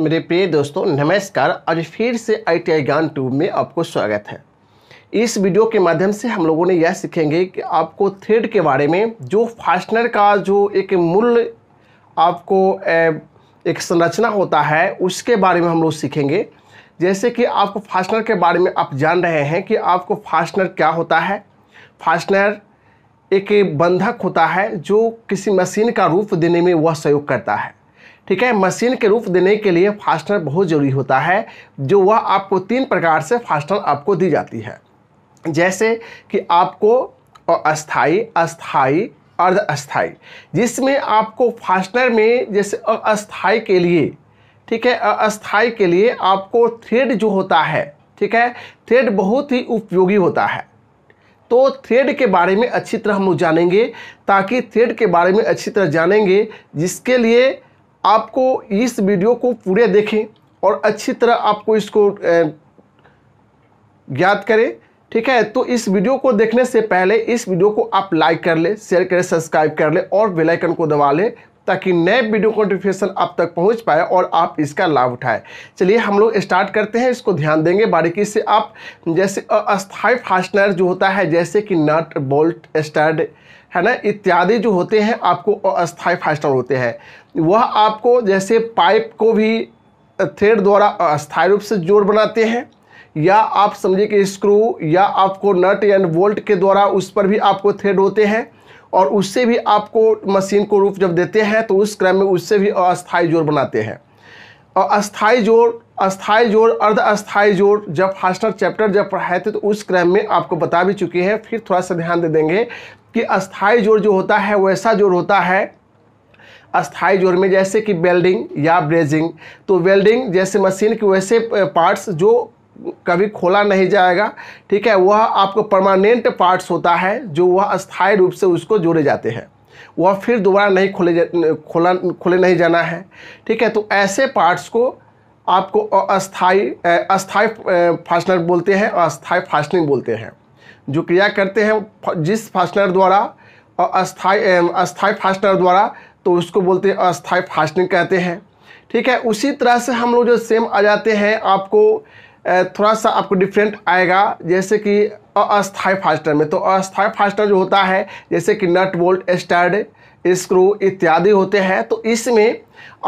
मेरे प्रिय दोस्तों नमस्कार आज फिर से आई टी ज्ञान ट्यूब में आपको स्वागत है इस वीडियो के माध्यम से हम लोगों ने यह सीखेंगे कि आपको थ्रेड के बारे में जो फास्टनर का जो एक मूल आपको एक संरचना होता है उसके बारे में हम लोग सीखेंगे जैसे कि आपको फास्टनर के बारे में आप जान रहे हैं कि आपको फास्टनर क्या होता है फास्टनर एक बंधक होता है जो किसी मशीन का रूप देने में वह सहयोग करता है ठीक है मशीन के रूप देने के लिए फास्टनर बहुत ज़रूरी होता है जो वह आपको तीन प्रकार से फास्टनर आपको दी जाती है जैसे कि आपको अस्थाई अस्थाई अर्ध अस्थाई जिसमें आपको फास्टनर में जैसे अस्थाई के लिए ठीक है अस्थाई के लिए आपको थ्रेड जो होता है ठीक है थ्रेड बहुत ही उपयोगी होता है तो थ्रेड के बारे में अच्छी तरह हम लोग जानेंगे ताकि थ्रेड के बारे में अच्छी तरह जानेंगे जिसके लिए आपको इस वीडियो को पूरे देखें और अच्छी तरह आपको इसको ज्ञात करें ठीक है तो इस वीडियो को देखने से पहले इस वीडियो को आप लाइक कर लें शेयर करें सब्सक्राइब कर लें और बेल आइकन को दबा लें ताकि नए वीडियो को नोटिफिकेशन आप तक पहुंच पाए और आप इसका लाभ उठाएं चलिए हम लोग स्टार्ट करते हैं इसको ध्यान देंगे बारीकी से आप जैसे अस्थाई फास्टनर जो होता है जैसे कि नट बोल्ट स्टड है ना इत्यादि जो होते हैं आपको अस्थाई फास्टर होते हैं वह आपको जैसे पाइप को भी थ्रेड द्वारा अस्थायी रूप से जोड़ बनाते हैं या आप समझिए कि स्क्रू या आपको नट एंड वोल्ट के द्वारा उस पर भी आपको थ्रेड होते हैं और उससे भी आपको मशीन को रूप जब देते हैं तो उस क्रम में उससे भी अस्थायी जोड़ बनाते हैं और अस्थायी जोड़ अस्थायी जोड़ अर्ध अस्थायी जोड़ जब फास्टर चैप्टर जब पढ़ाए थे तो उस क्रम में आपको बता भी चुके हैं फिर थोड़ा सा ध्यान दे देंगे कि अस्थाई जोर जो होता है वैसा जोर होता है अस्थाई जोर में जैसे कि वेल्डिंग या ब्रेजिंग तो वेल्डिंग जैसे मशीन के वैसे पार्ट्स जो कभी खोला नहीं जाएगा ठीक है वह आपको परमानेंट पार्ट्स होता है जो वह अस्थायी रूप से उसको जोड़े जाते हैं वह फिर दोबारा नहीं खोले खोला खोले नहीं जाना है ठीक है तो ऐसे पार्ट्स को आपको अस्थाई अस्थाई फास्टनर बोलते हैं और अस्थाई फास्टनिंग बोलते हैं जो क्रिया करते हैं जिस फास्टनर द्वारा अस्थाई अस्थाई फास्टनर द्वारा तो उसको बोलते हैं अस्थाई फास्टनिंग कहते हैं ठीक है उसी तरह से हम लोग जो सेम आ जाते हैं आपको थोड़ा सा आपको डिफरेंट आएगा जैसे कि अस्थाई फास्टनर में तो अस्थाई फास्टनर जो होता है जैसे कि नट बोल्ट स्टार्ड स्क्रू इत्यादि होते हैं तो इसमें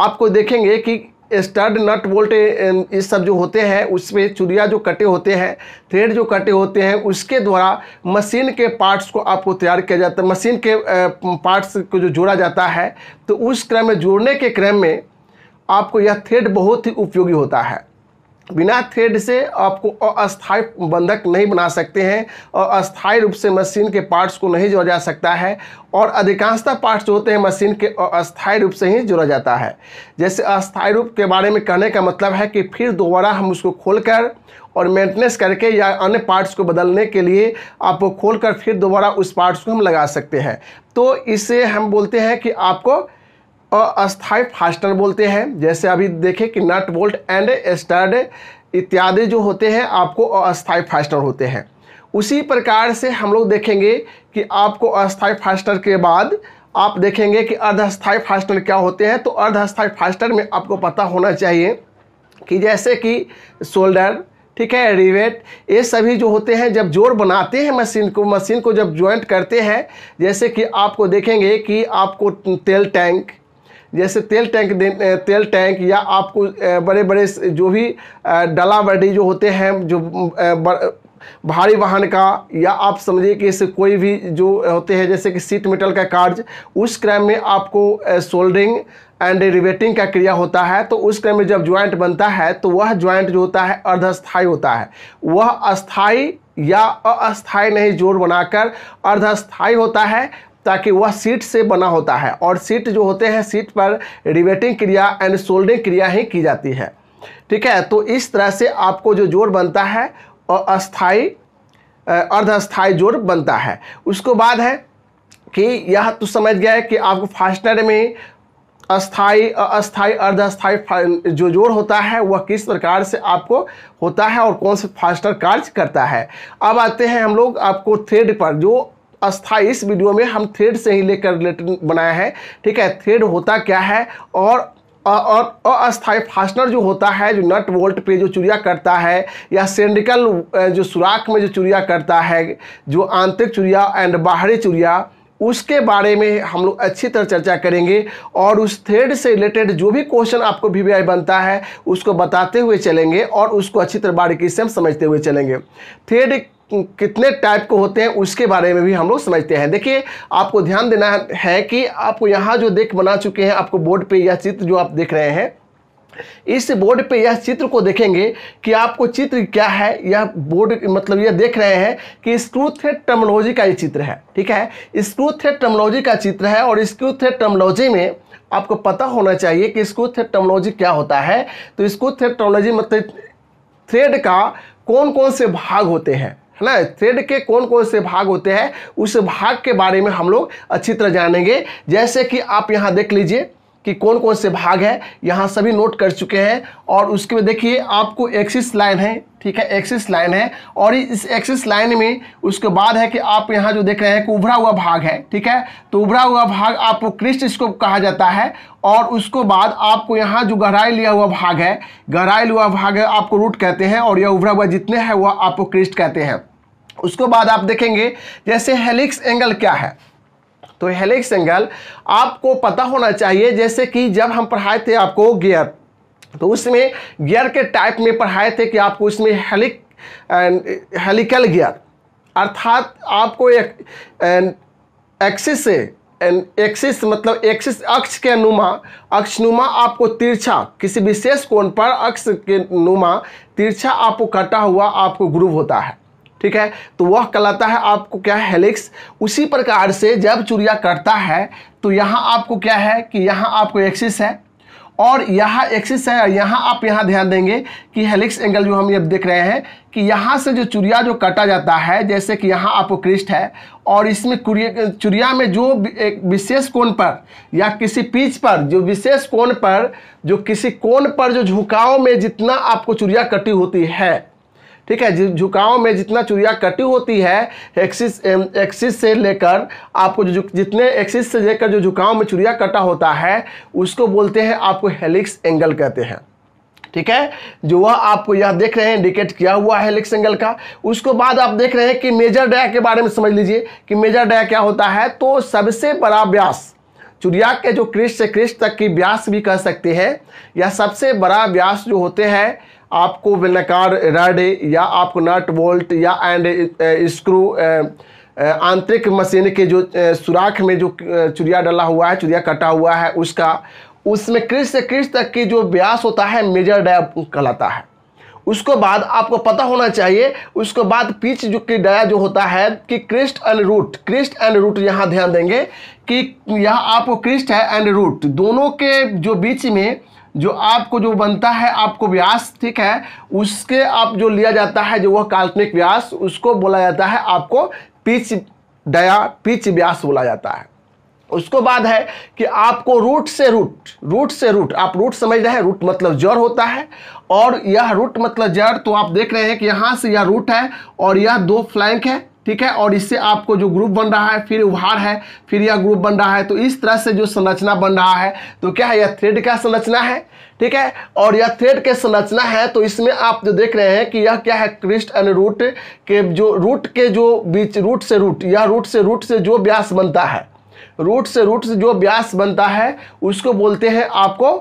आपको देखेंगे कि स्टड नट बोल्ट ये सब जो होते हैं उसमें चुड़िया जो कटे होते हैं थ्रेड जो कटे होते हैं उसके द्वारा मशीन के पार्ट्स को आपको तैयार किया जाता है मशीन के पार्ट्स uh, को जो जोड़ा जाता है तो उस क्रम में जोड़ने के क्रम में आपको यह थ्रेड बहुत ही उपयोगी होता है बिना थ्रेड से आपको अस्थायी बंधक नहीं बना सकते हैं और अस्थायी रूप से मशीन के पार्ट्स को नहीं जोड़ा जा सकता है और अधिकांशतः पार्ट्स जो होते हैं मशीन के अस्थायी रूप से ही जोड़ा जाता है जैसे अस्थायी रूप के बारे में कहने का मतलब है कि फिर दोबारा हम उसको खोलकर और मेंटेनेंस करके या अन्य पार्ट्स को बदलने के लिए आपको कर फिर दोबारा उस पार्ट्स को हम लगा सकते हैं तो इसे हम बोलते हैं कि आपको अस्थाई फास्टर बोलते हैं जैसे अभी देखें कि नट बोल्ट एंड स्टड इत्यादि जो होते हैं आपको अस्थाई फास्टर होते हैं उसी प्रकार से हम लोग देखेंगे कि आपको अस्थाई फास्टर के बाद आप देखेंगे कि अर्धस्थाई फास्टर क्या होते हैं तो अर्धस्थाई फास्टर में आपको पता होना चाहिए कि जैसे कि शोल्डर ठीक है रिवेट ये सभी जो होते हैं जब जोर बनाते हैं मशीन को मशीन को जब ज्वाइंट करते हैं जैसे कि आपको देखेंगे कि आपको तेल टैंक जैसे तेल टैंक तेल टैंक या आपको बड़े बड़े जो भी डला बडी जो होते हैं जो भारी वाहन का या आप समझिए कि इससे कोई भी जो होते हैं जैसे कि सीट मेटल का कार्य उस क्रम में आपको सोल्डरिंग एंड रिवेटिंग का क्रिया होता है तो उस क्रम में जब ज्वाइंट बनता है तो वह ज्वाइंट जो होता है अर्धस्थायी होता है वह अस्थाई या अस्थाई नहीं जोड़ बनाकर अर्धस्थायी होता है ताकि वह सीट से बना होता है और सीट जो होते हैं सीट पर रिवेटिंग क्रिया एंड सोल्डिंग क्रिया ही की जाती है ठीक है तो इस तरह से आपको जो जोड़ बनता है और अस्थाई अर्धस्थाई जोड़ बनता है उसको बाद है कि यह तो समझ गया है कि आपको फास्टनर में अस्थाई अस्थाई अर्धस्थाई जो जोड़ होता है वह किस प्रकार से आपको होता है और कौन से फास्टर कार्य करता है अब आते हैं हम लोग आपको थ्रेड पर जो अस्थाई इस वीडियो में हम थ्रेड से ही लेकर रिलेटेड बनाया है ठीक है थ्रेड होता क्या है और और अस्थायी फास्टनर जो होता है जो नट वोल्ट पे जो चुरिया करता है या सेंडिकल जो सुराख में जो चुरिया करता है जो आंतरिक चुरिया एंड बाहरी चुरिया उसके बारे में हम लोग अच्छी तरह चर्चा करेंगे और उस थ्रेड से रिलेटेड जो भी क्वेश्चन आपको वी बनता है उसको बताते हुए चलेंगे और उसको अच्छी तरह बारीकी से हम समझते हुए चलेंगे थ्रेड कितने टाइप को होते हैं उसके बारे में भी हम लोग समझते हैं देखिए आपको ध्यान देना है कि आपको यहाँ जो देख बना चुके हैं आपको बोर्ड पे यह चित्र जो आप देख रहे हैं इस बोर्ड पे यह चित्र को देखेंगे कि आपको चित्र क्या है यह बोर्ड मतलब यह देख रहे हैं कि स्क्रू थ्रेड टर्मोलॉजी का ये चित्र है ठीक है स्क्रू थ्रेड टर्मोलॉजी का चित्र है और स्क्रू थ्रेड टर्मोलॉजी में आपको पता होना चाहिए कि स्क्रू थ्रेड टर्मोलॉजी क्या होता है तो स्क्रू थ्रेड टर्मोलॉजी मतलब थ्रेड का कौन कौन से भाग होते हैं ना थ्रेड के कौन कौन से भाग होते हैं उस भाग के बारे में हम लोग अच्छी तरह जानेंगे जैसे कि आप यहाँ देख लीजिए कि कौन कौन से भाग है यहाँ सभी नोट कर चुके हैं और उसके में देखिए आपको एक्सिस लाइन है ठीक है एक्सिस लाइन है और इस एक्सिस लाइन में उसके बाद है कि आप यहाँ जो देख रहे हैं कि उभरा हुआ भाग है ठीक है तो उभरा हुआ भाग आपको क्रिस्ट इसको कहा जाता है और उसको बाद आपको यहाँ जो गहराई लिया हुआ भाग है गहराई लिया हुआ भाग है आपको रूट कहते हैं और यह उभरा हुआ जितने हैं वह आपको क्रिस्ट कहते हैं उसको बाद आप देखेंगे जैसे हेलिक्स एंगल क्या है तो हेलिक्स एंगल आपको पता होना चाहिए जैसे कि जब हम पढ़ाए थे आपको गियर तो उसमें गियर के टाइप में पढ़ाए थे कि आपको उसमें हेलिक हेलिकल गियर अर्थात आपको एक एक्सिस से एक्सिस मतलब एक्सिस अक्ष के नुमा अक्ष नुमा आपको तिरछा किसी विशेष कोण पर अक्ष के नुमा तिरछा आपको कटा हुआ आपको ग्रुव होता है ठीक है तो वह कहलाता है आपको क्या है हेलिक्स उसी प्रकार से जब चूड़िया कटता है तो यहाँ आपको क्या है कि यहाँ आपको एक्सिस है और यहाँ एक्सिस है यहाँ आप यहाँ ध्यान देंगे कि हेलिक्स एंगल जो हम ये देख रहे हैं कि यहाँ से जो चुड़िया जो कटा जाता है जैसे कि यहाँ आपको क्रिस्ट है और इसमें चुड़िया में जो एक विशेष कोण पर या किसी पीच पर जो विशेष कोण पर जो किसी कोण पर जो झुकाव में जितना आपको चुड़िया कटी होती है ठीक है झुकाव में जितना चूड़िया कटी होती है एक्सिस एक्सिस से लेकर आपको जो जितने एक्सिस से लेकर जो झुकाव में चूड़िया कटा होता है उसको बोलते हैं आपको हेलिक्स एंगल कहते हैं ठीक है जो वह आपको यह देख रहे हैं इंडिकेट किया हुआ है हेलिक्स एंगल का उसको बाद आप देख रहे हैं कि मेजर डाया के बारे में समझ लीजिए कि मेजर डाया क्या होता है तो सबसे बड़ा व्यास चुड़िया के जो क्रिस्ट से क्रिस्ट तक की व्यास भी कह सकते हैं या सबसे बड़ा व्यास जो होते हैं आपको बेलनाकार रड या आपको नट बोल्ट या एंड स्क्रू आंतरिक मशीन के जो सुराख में जो चुड़िया डला हुआ है चुड़िया कटा हुआ है उसका उसमें क्रिस से क्रिस तक की जो व्यास होता है मेजर डया कहलाता है उसको बाद आपको पता होना चाहिए उसको बाद पिच जो की डया जो होता है कि crest and root crest and root यहाँ ध्यान देंगे कि यह आपको क्रिस्ट है एंड रूट दोनों के जो बीच में जो आपको जो बनता है आपको व्यास ठीक है उसके आप जो लिया जाता है जो वह काल्पनिक व्यास उसको बोला जाता है आपको पिच दया पिच व्यास बोला जाता है उसको बाद है कि आपको रूट से रूट रूट से रूट आप रूट समझ रहे हैं रूट मतलब जड़ होता है और यह रूट मतलब जड़ तो आप देख रहे हैं कि यहाँ से यह रूट है और यह दो फ्लैंक है ठीक है और इससे आपको जो ग्रुप बन रहा है फिर उभार है फिर यह ग्रुप बन रहा है तो इस तरह से जो संरचना बन रहा है तो क्या है यह थ्रेड का संरचना है ठीक है और यह थ्रेड के संरचना है तो इसमें आप जो देख रहे हैं कि यह क्या है क्रिस्ट एंड रूट के जो रूट के जो बीच रूट से रूट यह रूट से रूट से जो व्यास बनता है रूट से रूट से जो व्यास बनता है उसको बोलते हैं आपको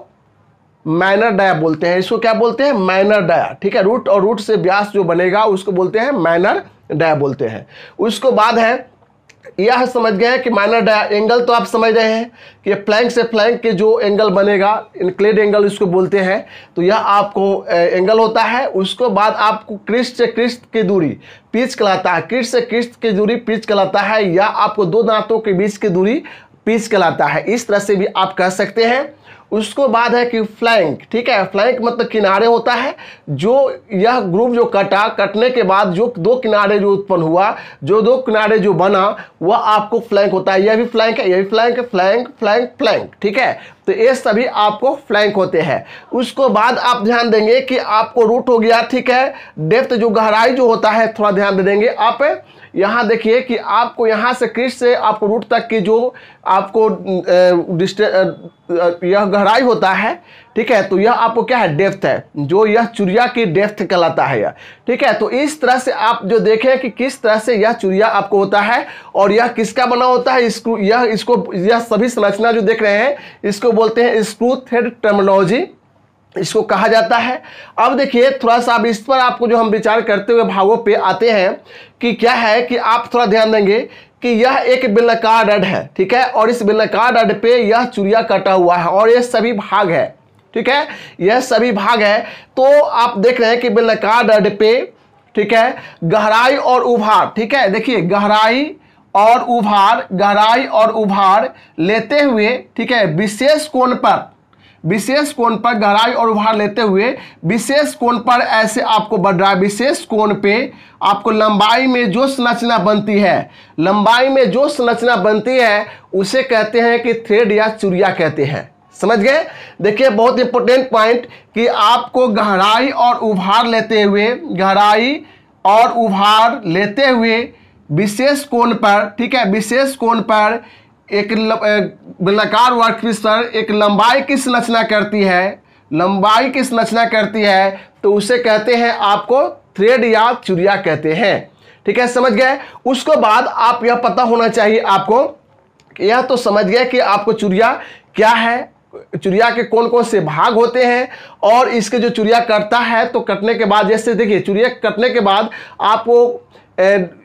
माइनर डाया बोलते हैं इसको क्या बोलते हैं माइनर डाया ठीक है रूट और रूट से व्यास जो बनेगा उसको बोलते हैं माइनर डाया बोलते हैं उसको बाद है यह समझ गए कि माइनर डाया एंगल तो आप समझ रहे हैं कि फ्लैंक से फ्लैंक के जो एंगल बनेगा इनक्लेड एंगल इसको बोलते हैं तो यह आपको एंगल होता है उसको बाद आपको क्रिस्ट से क्रिस्ट की दूरी पिच कहलाता है क्रिस्ट से क्रिस्ट की दूरी पिच कहलाता है या आपको दो दांतों के बीच की दूरी पीस कहलाता है इस तरह से भी आप कह सकते हैं उसको बाद है कि फ्लैंक ठीक है फ्लैंक मतलब किनारे होता है जो यह ग्रुप जो कटा कटने के बाद जो दो किनारे जो उत्पन्न हुआ जो दो किनारे जो बना वह आपको फ्लैंक होता है यह भी फ्लैंक है यह भी फ्लैंक है फ्लैंक फ्लैंक फ्लैंक ठीक है तो ये सभी आपको फ्लैंक होते हैं उसको बाद आप ध्यान देंगे कि आपको रूट हो गया ठीक है डेप्थ जो गहराई जो होता है थोड़ा ध्यान दे देंगे आप यहाँ देखिए कि आपको यहाँ से क्रिश से आपको रूट तक की जो आपको यह गहराई होता है ठीक है तो यह आपको क्या है डेप्थ है जो यह चुड़िया की डेप्थ कहलाता है यह ठीक है तो इस तरह से आप जो देखें कि किस तरह से यह चुरिया आपको होता है और यह किसका बना होता है इसको यह इसको यह सभी संरचना जो देख रहे हैं इसको बोलते हैं स्क्रू थ्रेड टर्मोलॉजी इसको कहा जाता है अब देखिए थोड़ा सा अब इस पर आपको जो हम विचार करते हुए भावों पे आते हैं कि क्या है कि आप थोड़ा ध्यान देंगे कि यह एक बेलनाकार रड है ठीक है और इस बेलनाकार रड पे यह चूड़िया कटा हुआ है और यह सभी भाग है ठीक है यह सभी भाग है तो आप देख रहे हैं कि बेलनाकार रड पे ठीक है गहराई और उभार ठीक है देखिए गहराई और उभार गहराई और उभार लेते हुए ठीक है विशेष कोण पर विशेष कोण पर गहराई और उभार लेते हुए विशेष कोण पर ऐसे आपको बढ़ रहा है विशेष कोण पे आपको लंबाई में जो संरचना बनती है लंबाई में जो संरचना बनती है उसे कहते हैं कि थ्रेड या चूड़िया कहते हैं समझ गए देखिए बहुत इंपॉर्टेंट पॉइंट कि आपको गहराई और उभार लेते हुए गहराई और उभार लेते हुए विशेष कोण पर ठीक है विशेष कोण पर एक बेलाकार वर्कपीस पर एक लंबाई की संरचना करती है लंबाई की संरचना करती है तो उसे कहते हैं आपको थ्रेड या चुड़िया कहते हैं ठीक है समझ गए उसको बाद आप यह पता होना चाहिए आपको यह तो समझ गए कि आपको चुड़िया क्या है चुड़िया के कौन कौन से भाग होते हैं और इसके जो चुड़िया कटता है तो कटने के बाद जैसे देखिए चुड़िया कटने के बाद आपको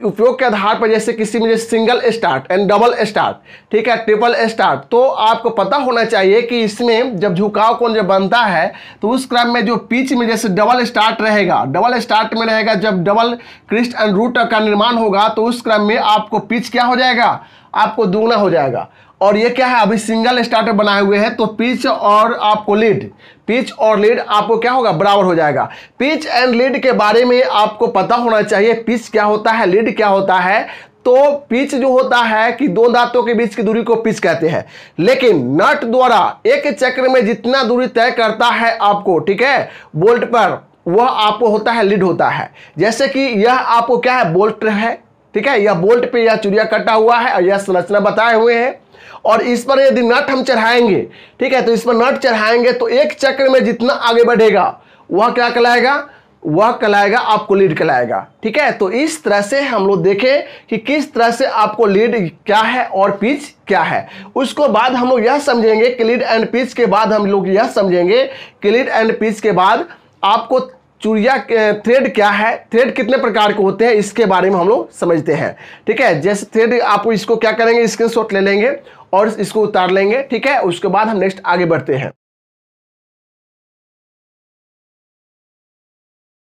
उपयोग के आधार पर जैसे किसी में single start and double start ठीक है ट्रिपल स्टार्ट तो आपको पता होना चाहिए कि इसमें जब झुकाव कौन जब बनता है तो उस क्रम में जो पिच में जैसे डबल स्टार्ट रहेगा डबल स्टार्ट में रहेगा जब डबल क्रिस्ट एंड रूट का निर्माण होगा तो उस क्रम में आपको पिच क्या हो जाएगा आपको दुगना हो जाएगा और ये क्या है अभी सिंगल स्टार्टर बनाए हुए हैं तो पिच और आपको लीड पिच और लीड आपको क्या होगा बराबर हो जाएगा पिच एंड लीड के बारे में आपको पता होना चाहिए पिच क्या होता है लीड क्या होता है तो पिच जो होता है कि दो दांतों के बीच की दूरी को पिच कहते हैं लेकिन नट द्वारा एक चक्र में जितना दूरी तय करता है आपको ठीक है बोल्ट पर वह आपको होता है लीड होता है जैसे कि यह आपको क्या है बोल्ट है ठीक है यह बोल्ट पे यह चुड़िया कटा हुआ है और यह संरचना बताए हुए हैं और इस पर यदि नट हम चढ़ाएंगे ठीक है तो इस पर नट चढ़ाएंगे तो एक चक्र में जितना आगे बढ़ेगा वह क्या कहलाएगा वह कहलाएगा आपको लीड कहलाएगा ठीक है तो इस तरह से हम लोग देखें कि किस तरह से आपको लीड क्या है और पिच क्या है उसको बाद हम लोग यह समझेंगे कि लीड एंड पिच के बाद हम लोग यह समझेंगे कि लीड एंड पिच के बाद आपको चूड़िया थ्रेड क्या है थ्रेड कितने प्रकार के होते हैं इसके बारे में हम लोग समझते हैं ठीक है जैसे थ्रेड आप इसको क्या करेंगे शॉट ले लेंगे और इसको उतार लेंगे ठीक है उसके बाद हम नेक्स्ट आगे बढ़ते हैं